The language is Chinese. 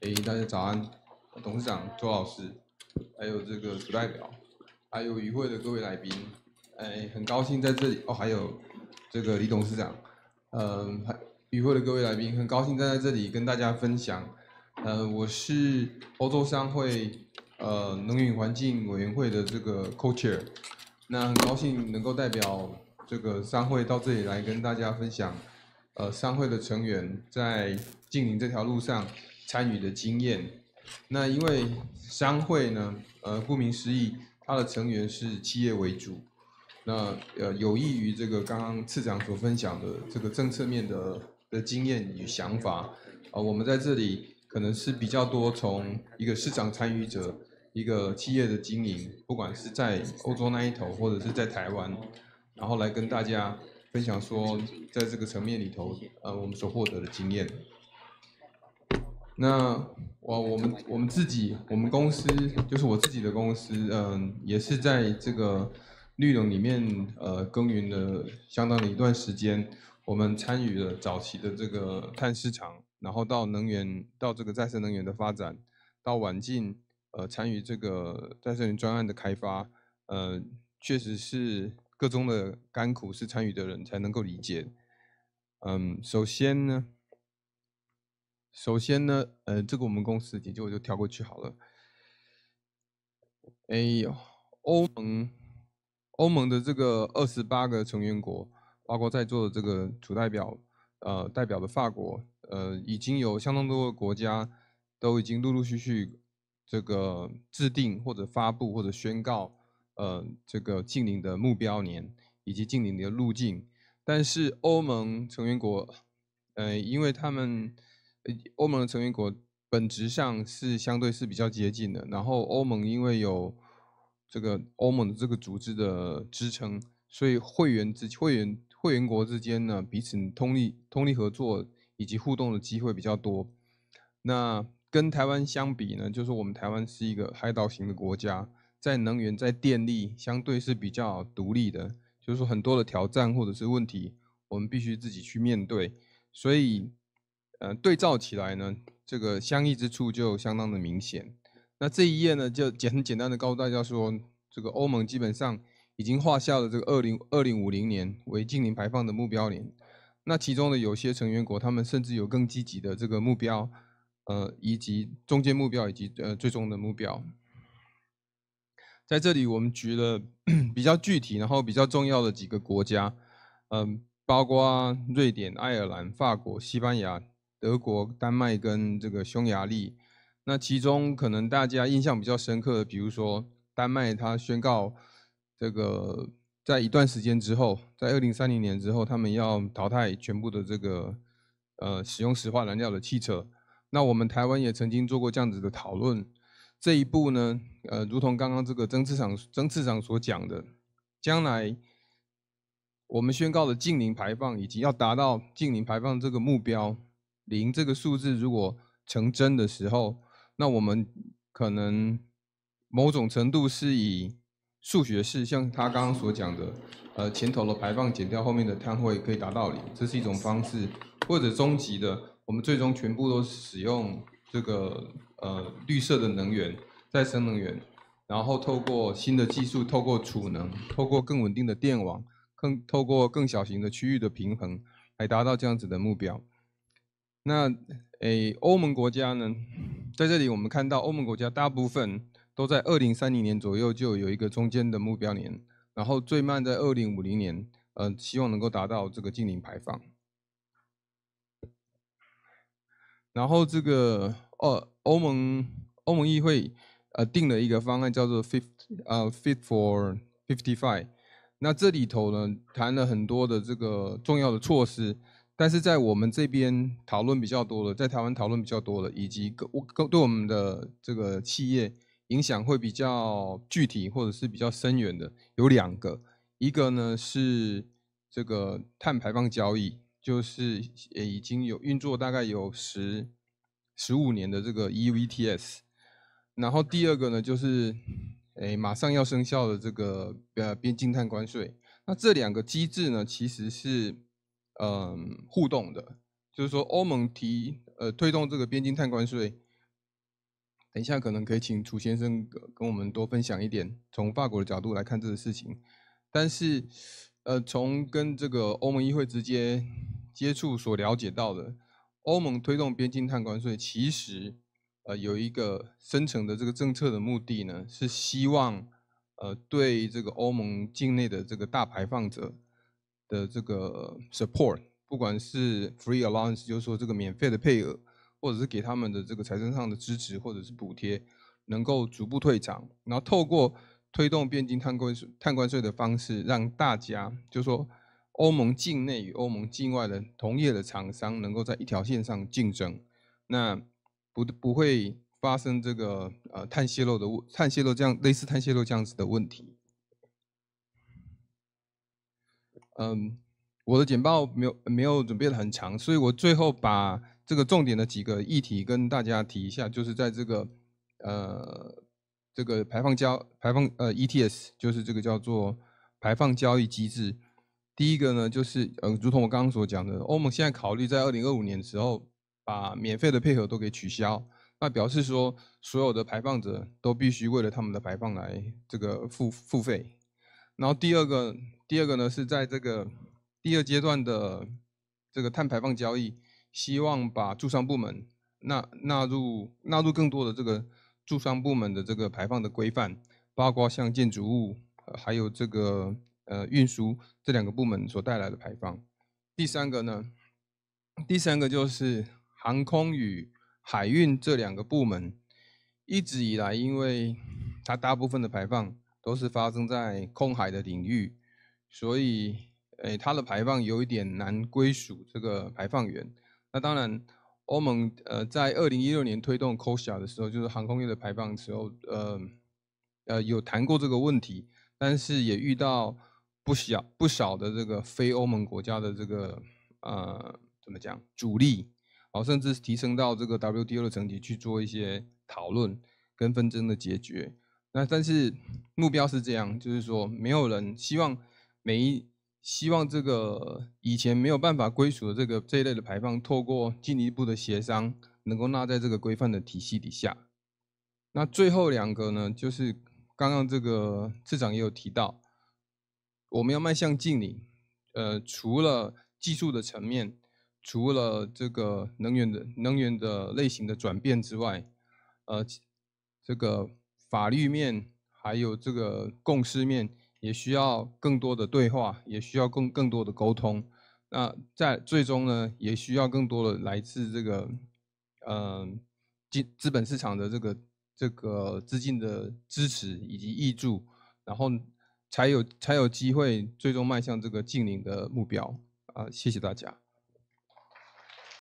哎，大家早安！董事长周老师，还有这个主代表，还有与会的各位来宾，哎，很高兴在这里哦。还有这个李董事长，嗯，与会的各位来宾，很高兴站在这里跟大家分享。呃，我是欧洲商会呃能源环境委员会的这个 Co Chair，那很高兴能够代表这个商会到这里来跟大家分享。呃，商会的成员在经营这条路上。参与的经验，那因为商会呢，呃，顾名思义，它的成员是企业为主，那呃，有益于这个刚刚次长所分享的这个政策面的的经验与想法，啊，我们在这里可能是比较多从一个市场参与者，一个企业的经营，不管是在欧洲那一头，或者是在台湾，然后来跟大家分享说，在这个层面里头，呃，我们所获得的经验。那我我们我们自己我们公司就是我自己的公司，嗯，也是在这个绿能里面呃耕耘了相当的一段时间。我们参与了早期的这个碳市场，然后到能源到这个再生能源的发展，到晚近呃参与这个再生能源专案的开发，嗯，确实是各中的甘苦是参与的人才能够理解。嗯，首先呢。首先呢，呃，这个我们公司，简介我就跳过去好了。哎呦，欧盟，欧盟的这个二十八个成员国，包括在座的这个主代表，呃，代表的法国，呃，已经有相当多的国家都已经陆陆续续这个制定或者发布或者宣告，呃，这个近邻的目标年以及近邻的路径。但是欧盟成员国，呃，因为他们欧盟的成员国本质上是相对是比较接近的，然后欧盟因为有这个欧盟的这个组织的支撑，所以会员之会员会员国之间呢，彼此通力通力合作以及互动的机会比较多。那跟台湾相比呢，就是我们台湾是一个海岛型的国家，在能源在电力相对是比较独立的，就是说很多的挑战或者是问题，我们必须自己去面对，所以。呃，对照起来呢，这个相异之处就相当的明显。那这一页呢，就简很 简单的告诉大家说，这个欧盟基本上已经画下了这个二零二零五零年为净零排放的目标年。那其中的有些成员国，他们甚至有更积极的这个目标，呃，以及中间目标以及呃最终的目标。在这里，我们举了 比较具体，然后比较重要的几个国家，嗯，包括瑞典、爱尔兰、法国、西班牙。德国、丹麦跟这个匈牙利，那其中可能大家印象比较深刻的，比如说丹麦，它宣告这个在一段时间之后，在二零三零年之后，他们要淘汰全部的这个呃使用石化燃料的汽车。那我们台湾也曾经做过这样子的讨论，这一步呢，呃，如同刚刚这个曾次长、曾次长所讲的，将来我们宣告的净零排放，以及要达到净零排放这个目标。零这个数字如果成真的时候，那我们可能某种程度是以数学式，像他刚刚所讲的，呃，前头的排放减掉后面的碳汇可以达到零，这是一种方式；或者终极的，我们最终全部都使用这个呃绿色的能源、再生能源，然后透过新的技术、透过储能、透过更稳定的电网、更透过更小型的区域的平衡，来达到这样子的目标。那诶，欧盟国家呢，在这里我们看到，欧盟国家大部分都在二零三零年左右就有一个中间的目标年，然后最慢在二零五零年，嗯，希望能够达到这个净零排放。然后这个二欧盟欧盟议会呃定了一个方案，叫做 FIFT 呃 FIFTY FOUR FIFTY FIVE。那这里头呢，谈了很多的这个重要的措施。但是在我们这边讨论比较多的，在台湾讨论比较多的，以及我更对我们的这个企业影响会比较具体或者是比较深远的，有两个，一个呢是这个碳排放交易，就是已经有运作大概有十十五年的这个 EVTs，然后第二个呢就是诶马上要生效的这个呃边境碳关税，那这两个机制呢其实是。嗯，互动的，就是说欧盟提呃推动这个边境碳关税，等一下可能可以请楚先生跟我们多分享一点，从法国的角度来看这个事情。但是，呃，从跟这个欧盟议会直接接触所了解到的，欧盟推动边境碳关税，其实呃有一个深层的这个政策的目的呢，是希望呃对这个欧盟境内的这个大排放者。的这个 support，不管是 free allowance，就是说这个免费的配额，或者是给他们的这个财政上的支持或者是补贴，能够逐步退场，然后透过推动边境碳关税、碳关税的方式，让大家就是说欧盟境内与欧盟境外的同业的厂商能够在一条线上竞争，那不不会发生这个呃碳泄漏的、碳泄漏这样类似碳泄漏这样子的问题。嗯，我的简报没有没有准备的很长，所以我最后把这个重点的几个议题跟大家提一下，就是在这个，呃，这个排放交排放呃 E T S 就是这个叫做排放交易机制。第一个呢，就是呃，如同我刚刚所讲的，欧盟现在考虑在二零二五年的时候把免费的配合都给取消，那表示说所有的排放者都必须为了他们的排放来这个付付费。然后第二个。第二个呢，是在这个第二阶段的这个碳排放交易，希望把住商部门纳纳入纳入更多的这个住商部门的这个排放的规范，包括像建筑物，还有这个呃运输这两个部门所带来的排放。第三个呢，第三个就是航空与海运这两个部门，一直以来，因为它大部分的排放都是发生在空海的领域。所以，诶，它的排放有一点难归属这个排放源。那当然，欧盟呃，在二零一六年推动 c o s a 的时候，就是航空业的排放时候，呃，呃，有谈过这个问题，但是也遇到不小不小的这个非欧盟国家的这个呃，怎么讲阻力，好，甚至提升到这个 WTO 的层级去做一些讨论跟纷争的解决。那但是目标是这样，就是说没有人希望。每一希望这个以前没有办法归属的这个这一类的排放，透过进一步的协商，能够纳在这个规范的体系底下。那最后两个呢，就是刚刚这个市长也有提到，我们要迈向净零，呃，除了技术的层面，除了这个能源的能源的类型的转变之外，呃，这个法律面还有这个共识面。也需要更多的对话，也需要更更多的沟通。那在最终呢，也需要更多的来自这个，嗯，资资本市场的这个这个资金的支持以及益助，然后才有才有机会最终迈向这个净零的目标。啊，谢谢大家。